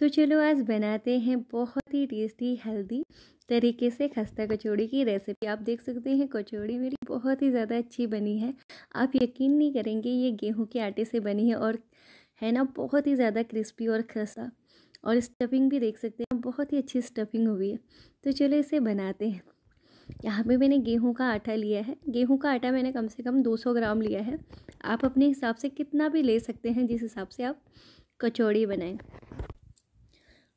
तो चलो आज बनाते हैं बहुत ही टेस्टी हेल्दी तरीके से खस्ता कचौड़ी की रेसिपी आप देख सकते हैं कचौड़ी मेरी बहुत ही ज़्यादा अच्छी बनी है आप यकीन नहीं करेंगे ये गेहूं के आटे से बनी है और है ना बहुत ही ज़्यादा क्रिस्पी और खस्ता और स्टफिंग भी देख सकते हैं बहुत ही अच्छी स्टफिंग हुई है तो चलो इसे बनाते हैं यहाँ पे मैंने गेहूं का आटा लिया है गेहूं का आटा मैंने कम से कम 200 ग्राम लिया है आप अपने हिसाब से कितना भी ले सकते हैं जिस हिसाब से आप कचौड़ी बनाएं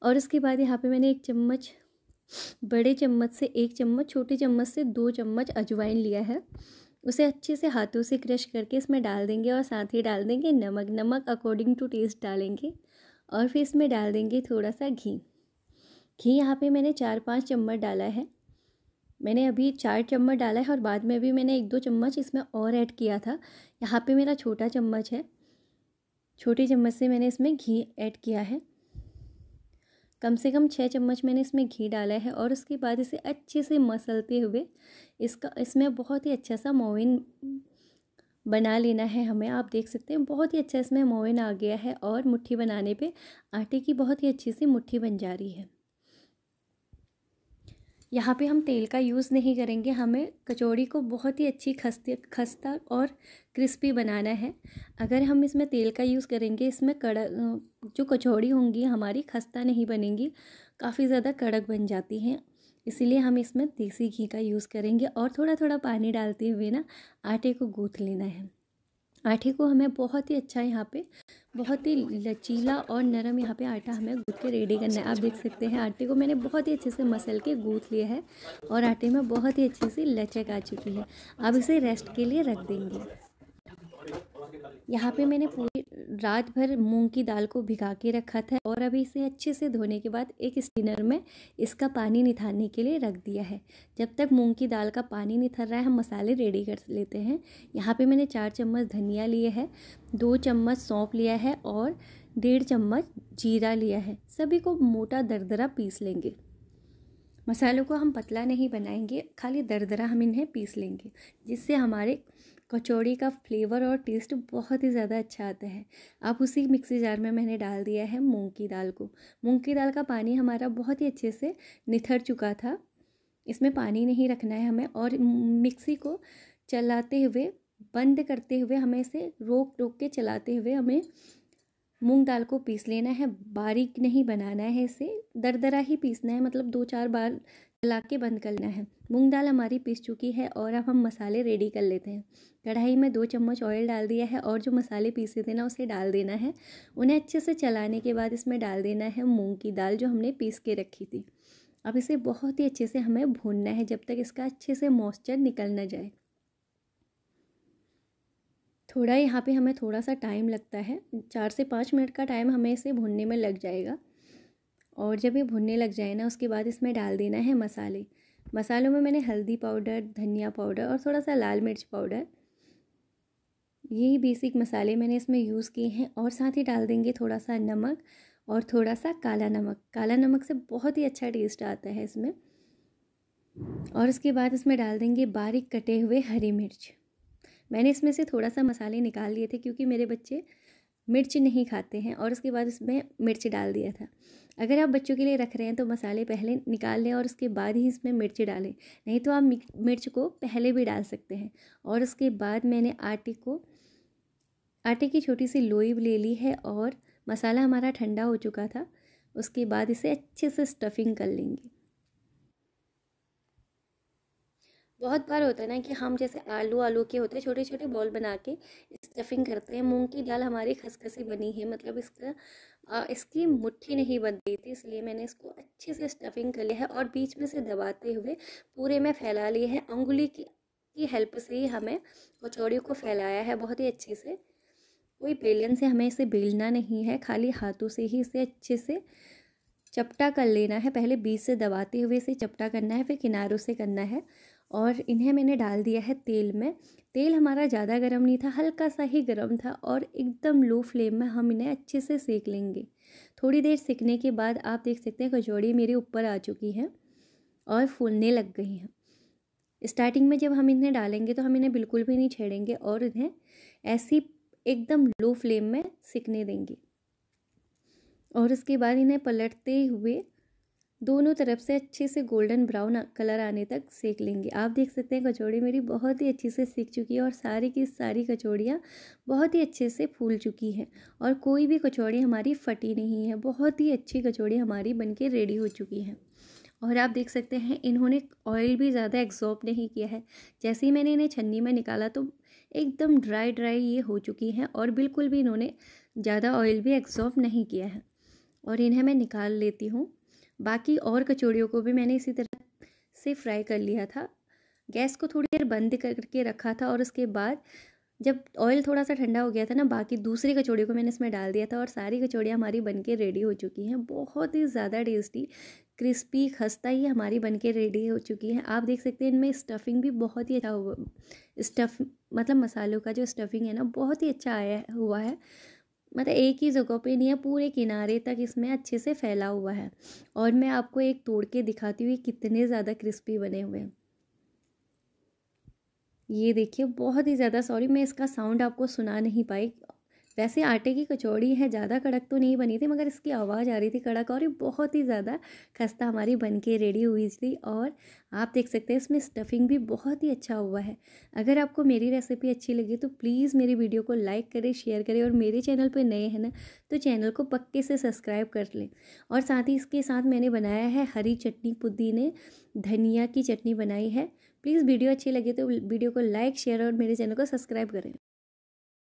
और उसके बाद यहाँ पे मैंने एक चम्मच बड़े चम्मच से एक चम्मच छोटे चम्मच से दो चम्मच अजवाइन लिया है उसे अच्छे से हाथों से क्रश करके इसमें डाल देंगे और साथ ही डाल देंगे नमक नमक अकॉर्डिंग टू टेस्ट डालेंगे और फिर इसमें डाल देंगे थोड़ा सा घी घी यहाँ पे मैंने चार पाँच चम्मच डाला है मैंने अभी चार चम्मच डाला है और बाद में भी मैंने एक दो चम्मच इसमें और ऐड किया था यहाँ पे मेरा छोटा चम्मच है छोटे चम्मच से मैंने इसमें घी ऐड किया है कम से कम छः चम्मच मैंने इसमें घी डाला है और उसके बाद इसे अच्छे से मसलते हुए इसका इसमें बहुत ही अच्छा सा मोविन बना लेना है हमें आप देख सकते हैं बहुत ही अच्छा इसमें मोविन आ गया है और मुट्ठी बनाने पे आटे की बहुत ही अच्छी सी मुट्ठी बन जा रही है यहाँ पे हम तेल का यूज़ नहीं करेंगे हमें कचौड़ी को बहुत ही अच्छी खस्ती खस्ता और क्रिस्पी बनाना है अगर हम इसमें तेल का यूज़ करेंगे इसमें कड़क जो कचौड़ी होंगी हमारी खस्ता नहीं बनेंगी काफ़ी ज़्यादा कड़क बन जाती हैं इसीलिए हम इसमें देसी घी का यूज़ करेंगे और थोड़ा थोड़ा पानी डालते हुए ना आटे को गूँथ लेना है आटे को हमें बहुत ही अच्छा यहाँ पर बहुत ही लचीला और नरम यहाँ पे आटा हमें गूँथ के रेडी करना है आप देख सकते हैं आटे को मैंने बहुत ही अच्छे से मसल के गूँथ लिया है और आटे में बहुत ही अच्छे से लचक आ चुकी है अब इसे रेस्ट के लिए रख देंगे यहाँ पे मैंने पूरी रात भर मूंग की दाल को भिगा के रखा था और अभी इसे अच्छे से धोने के बाद एक स्टिनर में इसका पानी निथारने के लिए रख दिया है जब तक मूंग की दाल का पानी निथर रहा है हम मसाले रेडी कर लेते हैं यहाँ पे मैंने चार चम्मच धनिया लिए है दो चम्मच सौंप लिया है और डेढ़ चम्मच जीरा लिया है सभी को मोटा दरदरा पीस लेंगे मसालों को हम पतला नहीं बनाएंगे खाली दरदरा हम इन्हें पीस लेंगे जिससे हमारे कचौड़ी का फ्लेवर और टेस्ट बहुत ही ज़्यादा अच्छा आता है आप उसी मिक्सी जार में मैंने डाल दिया है मूंग की दाल को मूंग की दाल का पानी हमारा बहुत ही अच्छे से निथर चुका था इसमें पानी नहीं रखना है हमें और मिक्सी को चलाते हुए बंद करते हुए हमें इसे रोक रोक के चलाते हुए हमें मूंग दाल को पीस लेना है बारीक नहीं बनाना है इसे दरदरा ही पीसना है मतलब दो चार बार चला के बंद करना है मूंग दाल हमारी पीस चुकी है और अब हम मसाले रेडी कर लेते हैं कढ़ाई में दो चम्मच ऑयल डाल दिया है और जो मसाले पीसे थे ना उसे डाल देना है उन्हें अच्छे से चलाने के बाद इसमें डाल देना है मूँग की दाल जो हमने पीस के रखी थी अब इसे बहुत ही अच्छे से हमें भूनना है जब तक इसका अच्छे से मॉइस्चर निकल ना जाए थोड़ा यहाँ पे हमें थोड़ा सा टाइम लगता है चार से पाँच मिनट का टाइम हमें इसे भुनने में लग जाएगा और जब ये भुनने लग जाए ना उसके बाद इसमें डाल देना है मसाले मसालों में मैंने हल्दी पाउडर धनिया पाउडर और थोड़ा सा लाल मिर्च पाउडर यही बेसिक मसाले मैंने इसमें यूज़ किए हैं और साथ ही डाल देंगे थोड़ा सा नमक और थोड़ा सा काला नमक काला नमक से बहुत ही अच्छा टेस्ट आता है इसमें और इसके बाद इसमें डाल देंगे बारीक कटे हुए हरी मिर्च मैंने इसमें से थोड़ा सा मसाले निकाल लिए थे क्योंकि मेरे बच्चे मिर्च नहीं खाते हैं और उसके बाद इसमें मिर्च डाल दिया था अगर आप बच्चों के लिए रख रहे हैं तो मसाले पहले निकाल लें और उसके बाद ही इसमें मिर्च डालें नहीं तो आप मिर्च को पहले भी डाल सकते हैं और उसके बाद मैंने आटे को आटे की छोटी सी लोई ले ली है और मसाला हमारा ठंडा हो चुका था उसके बाद इसे अच्छे से स्टफिंग कर लेंगे बहुत बार होता है ना कि हम जैसे आलू आलू के होते हैं छोटे छोटे बॉल बना के स्टफिंग करते हैं मूंग की दाल हमारी खसखसी बनी है मतलब इसका आ, इसकी मुट्ठी नहीं बन रही थी इसलिए मैंने इसको अच्छे से स्टफिंग कर लिया है और बीच में से दबाते हुए पूरे में फैला लिए है उंगली की की हेल्प से ही हमें कचौड़ी को फैलाया है बहुत ही अच्छे से कोई बेलन से हमें इसे बेलना नहीं है खाली हाथों से ही इसे अच्छे से चपटा कर लेना है पहले बीच से दबाते हुए इसे चपटा करना है फिर किनारों से करना है और इन्हें मैंने डाल दिया है तेल में तेल हमारा ज़्यादा गर्म नहीं था हल्का सा ही गर्म था और एकदम लो फ्लेम में हम इन्हें अच्छे से सेक लेंगे थोड़ी देर सेकने के बाद आप देख सकते हैं कचौड़ी मेरे ऊपर आ चुकी है और फूलने लग गई हैं स्टार्टिंग में जब हम इन्हें डालेंगे तो हम इन्हें बिल्कुल भी नहीं छेड़ेंगे और इन्हें ऐसी एकदम लो फ्लेम में सिकने देंगे और उसके बाद इन्हें पलटते हुए दोनों तरफ से अच्छे से गोल्डन ब्राउन कलर आने तक सेक लेंगे आप देख सकते हैं कचौड़ी मेरी बहुत ही अच्छे से सीख चुकी है और सारी की सारी कचौड़ियाँ बहुत ही अच्छे से फूल चुकी हैं और कोई भी कचौड़ी हमारी फटी नहीं है बहुत ही अच्छी कचौड़ी हमारी बनके रेडी हो चुकी है और आप देख सकते हैं इन्होंने ऑयल भी ज़्यादा एग्जॉर्ब नहीं किया है जैसे ही मैंने इन्हें छन्नी में निकाला तो एकदम ड्राई ड्राई ये हो चुकी हैं और बिल्कुल भी इन्होंने ज़्यादा ऑयल भी एग्जॉर्ब नहीं किया है और इन्हें मैं निकाल लेती हूँ बाकी और कचौड़ियों को भी मैंने इसी तरह से फ्राई कर लिया था गैस को थोड़ी देर बंद करके रखा था और उसके बाद जब ऑयल थोड़ा सा ठंडा हो गया था ना बाकी दूसरी कचौड़ी को मैंने इसमें डाल दिया था और सारी कचौड़ियाँ हमारी बन के रेडी हो चुकी हैं बहुत ही ज़्यादा टेस्टी क्रिस्पी खस्ता ही हमारी बनके रेडी हो चुकी हैं आप देख सकते हैं इनमें स्टफिंग भी बहुत ही अच्छा हुआ स्टफ मतलब मसालों का जो स्टफिंग है ना बहुत ही अच्छा आया हुआ है मतलब एक ही जगह पे नहीं है पूरे किनारे तक इसमें अच्छे से फैला हुआ है और मैं आपको एक तोड़ के दिखाती हूँ कितने ज़्यादा क्रिस्पी बने हुए हैं ये देखिए बहुत ही ज़्यादा सॉरी मैं इसका साउंड आपको सुना नहीं पाई वैसे आटे की कचौड़ी है ज़्यादा कड़क तो नहीं बनी थी मगर इसकी आवाज़ आ रही थी कड़क और ये बहुत ही ज़्यादा खस्ता हमारी बन के रेडी हुई थी और आप देख सकते हैं इसमें स्टफिंग भी बहुत ही अच्छा हुआ है अगर आपको मेरी रेसिपी अच्छी लगी तो प्लीज़ मेरी वीडियो को लाइक करें शेयर करें और मेरे चैनल पर नए हैं ना तो चैनल को पक्के से सब्सक्राइब कर लें और साथ ही इसके साथ मैंने बनाया है हरी चटनी पुदीने धनिया की चटनी बनाई है प्लीज़ वीडियो अच्छी लगे तो वीडियो को लाइक शेयर और मेरे चैनल को सब्सक्राइब करें